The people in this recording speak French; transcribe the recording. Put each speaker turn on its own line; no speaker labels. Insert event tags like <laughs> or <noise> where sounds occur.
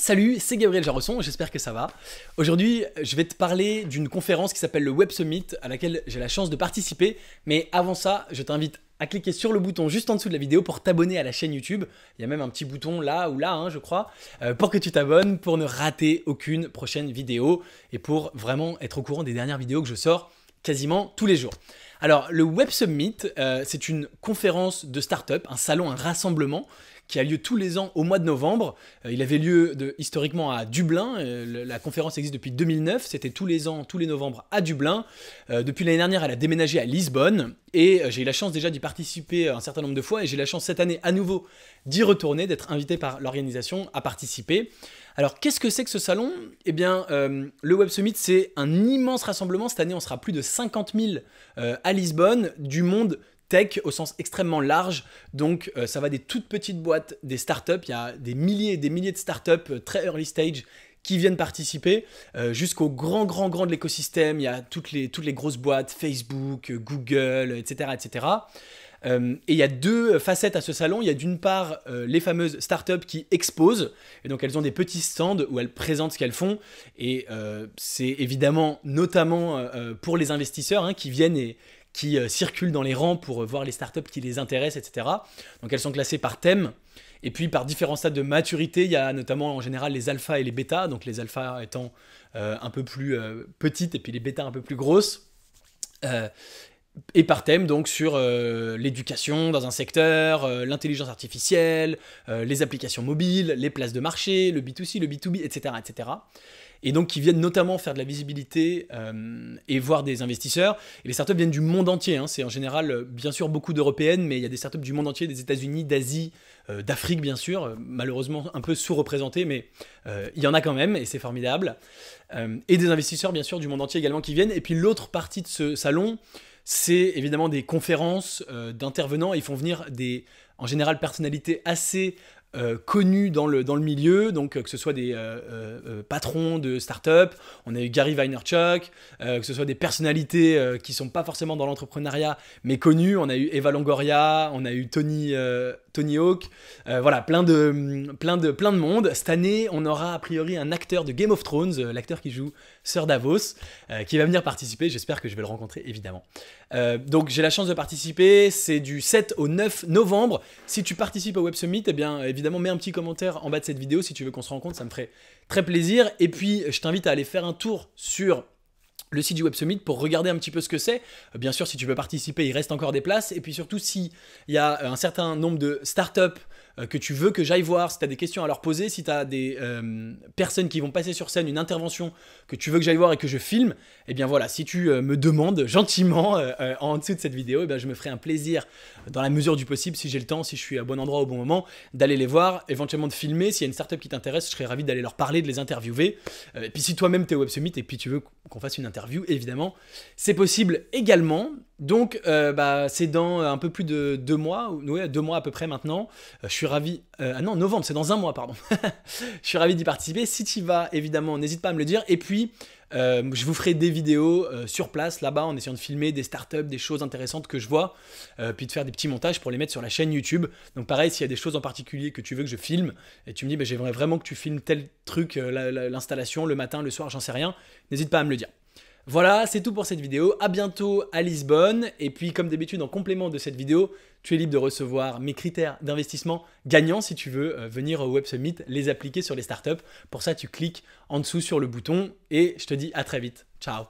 Salut, c'est Gabriel Jarosson, j'espère que ça va. Aujourd'hui, je vais te parler d'une conférence qui s'appelle le Web Summit, à laquelle j'ai la chance de participer. Mais avant ça, je t'invite à cliquer sur le bouton juste en dessous de la vidéo pour t'abonner à la chaîne YouTube. Il y a même un petit bouton là ou là, hein, je crois, euh, pour que tu t'abonnes, pour ne rater aucune prochaine vidéo et pour vraiment être au courant des dernières vidéos que je sors quasiment tous les jours. Alors, le Web Summit, euh, c'est une conférence de start-up, un salon, un rassemblement qui a lieu tous les ans au mois de novembre. Euh, il avait lieu historiquement à Dublin. Euh, la conférence existe depuis 2009. C'était tous les ans, tous les novembre à Dublin. Euh, depuis l'année dernière, elle a déménagé à Lisbonne. Et j'ai eu la chance déjà d'y participer un certain nombre de fois. Et j'ai la chance cette année à nouveau d'y retourner, d'être invité par l'organisation à participer. Alors qu'est-ce que c'est que ce salon Eh bien, le Web Summit, c'est un immense rassemblement. Cette année, on sera plus de 50 000 à Lisbonne, du monde tech au sens extrêmement large. Donc, euh, ça va des toutes petites boîtes, des startups. Il y a des milliers et des milliers de startups euh, très early stage qui viennent participer, euh, jusqu'au grand, grand, grand de l'écosystème. Il y a toutes les, toutes les grosses boîtes, Facebook, Google, etc. etc. et il y a deux facettes à ce salon. Il y a d'une part les fameuses startups qui exposent, et donc elles ont des petits stands où elles présentent ce qu'elles font, et c'est évidemment notamment pour les investisseurs hein, qui viennent et qui euh, circulent dans les rangs pour euh, voir les startups qui les intéressent, etc. Donc elles sont classées par thème. Et puis par différents stades de maturité, il y a notamment en général les alphas et les bêta donc les alphas étant euh, un peu plus petites et puis les bêta un peu plus grosses. et par thème, donc sur l'éducation dans un secteur, l'intelligence artificielle, les applications mobiles, les places de marché, le B2C, le B2B, etc. etc et donc qui viennent notamment faire de la visibilité euh, et voir des investisseurs. Et les startups viennent du monde entier, hein. c'est en général euh, bien sûr beaucoup d'européennes, mais il y a des startups du monde entier, des États-Unis, d'Asie, euh, d'Afrique bien sûr, malheureusement un peu sous-représentées, mais il y en a quand même et c'est formidable. et des investisseurs bien sûr du monde entier également qui viennent. Et puis l'autre partie de ce salon, c'est évidemment des conférences d'intervenants. Ils font venir des, en général, personnalités assez euh, connus dans le, dans le milieu, donc euh, que ce soit des euh, patrons de start-up, on a eu Gary Vaynerchuk, que ce soit des personnalités qui sont pas forcément dans l'entrepreneuriat, mais connues, on a eu Eva Longoria, on a eu Tony, Tony Hawk, voilà, plein de, plein, de, plein de monde. Cette année, on aura a priori un acteur de Game of Thrones, l'acteur qui joue Sœur Davos, qui va venir participer, j'espère que je vais le rencontrer évidemment. donc j'ai la chance de participer, c'est du 7 au 9 novembre. Si tu participes au Web Summit, eh bien, eh bien évidemment, mets un petit commentaire en bas de cette vidéo si tu veux qu'on se rencontre, ça me ferait très plaisir. Et puis, je t'invite à aller faire un tour sur le du Web Summit pour regarder un petit peu ce que c'est. Euh, bien sûr, si tu veux participer, il reste encore des places. Et puis surtout, s'il y a euh, un certain nombre de startups euh, que tu veux que j'aille voir, si tu as des questions à leur poser, si tu as des personnes qui vont passer sur scène, une intervention que tu veux que j'aille voir et que je filme, eh bien voilà, si tu me demandes <laughs> gentiment en dessous de cette vidéo, eh bien je me ferai un plaisir, dans la mesure du possible, si j'ai le temps, si je suis à bon endroit au bon moment, d'aller les voir, éventuellement de filmer. S'il y a une startup qui t'intéresse, je serais ravi d'aller leur parler, de les interviewer. et puis si toi-même tu es au Web Summit et puis tu veux qu'on fasse une interview, évidemment. C'est possible également. Donc, euh, bah, c'est dans euh, un peu plus de deux mois, ouais, deux mois à peu près maintenant. Euh, je suis ravi. ah non, novembre, c'est dans un mois, pardon. <laughs> je suis ravi d'y participer. Si tu vas, évidemment, n'hésite pas à me le dire. Et puis, je vous ferai des vidéos sur place, là-bas, en essayant de filmer des startups, des choses intéressantes que je vois, puis de faire des petits montages pour les mettre sur la chaîne YouTube. Donc, pareil, s'il y a des choses en particulier que tu veux que je filme, et tu me dis, bah, j'aimerais vraiment que tu filmes tel truc, l'installation, le matin, le soir, j'en sais rien, n'hésite pas à me le dire. Voilà, c'est tout pour cette vidéo. À bientôt à Lisbonne. Et puis, comme d'habitude, en complément de cette vidéo, tu es libre de recevoir mes critères d'investissement gagnants si tu veux euh, venir au Web Summit les appliquer sur les startups. Pour ça, tu cliques en dessous sur le bouton et je te dis à très vite. Ciao